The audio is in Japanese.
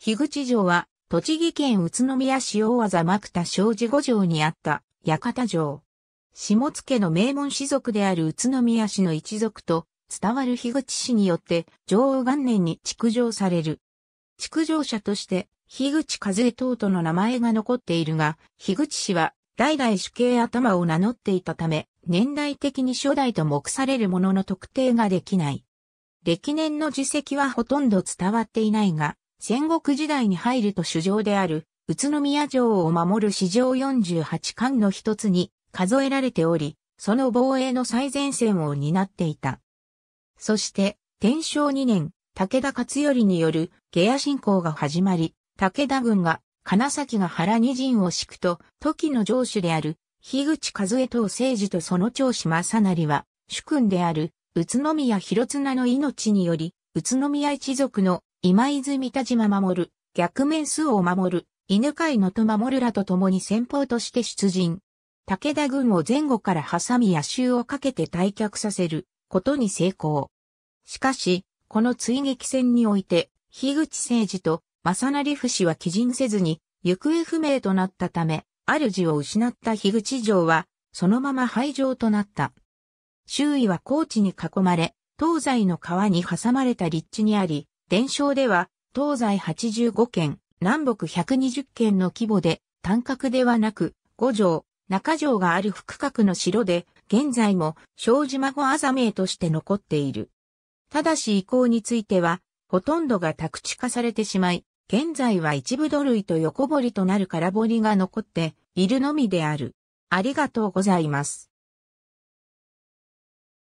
樋口城は、栃木県宇都宮市大和幕田正治五条にあった、館城。下野の名門士族である宇都宮市の一族と、伝わる樋口氏によって、城王元年に築城される。築城者として、樋口和江等との名前が残っているが、樋口氏は、代々主計頭を名乗っていたため、年代的に初代と目されるものの特定ができない。歴年の辞績はほとんど伝わっていないが、戦国時代に入ると主城である宇都宮城を守る史上48巻の一つに数えられており、その防衛の最前線を担っていた。そして、天正2年、武田勝頼による下野侵攻が始まり、武田軍が金崎が原二陣を敷くと、時の城主である、樋口和江等政治とその長子正成は、主君である、宇都宮広綱の命により、宇都宮一族の今泉田島守、る、逆面数を守る、犬飼野と守るらと共に先方として出陣。武田軍を前後から挟み野襲をかけて退却させることに成功。しかし、この追撃戦において、樋口誠二と正成死は基陣せずに、行方不明となったため、主を失った樋口城は、そのまま廃城となった。周囲は高地に囲まれ、東西の川に挟まれた立地にあり、伝承では、東西85県、南北120県の規模で、単角ではなく、五条、中条がある副角の城で、現在も、小島語あざ名として残っている。ただし遺構については、ほとんどが宅地化されてしまい、現在は一部土塁と横堀となる空堀が残っているのみである。ありがとうございます。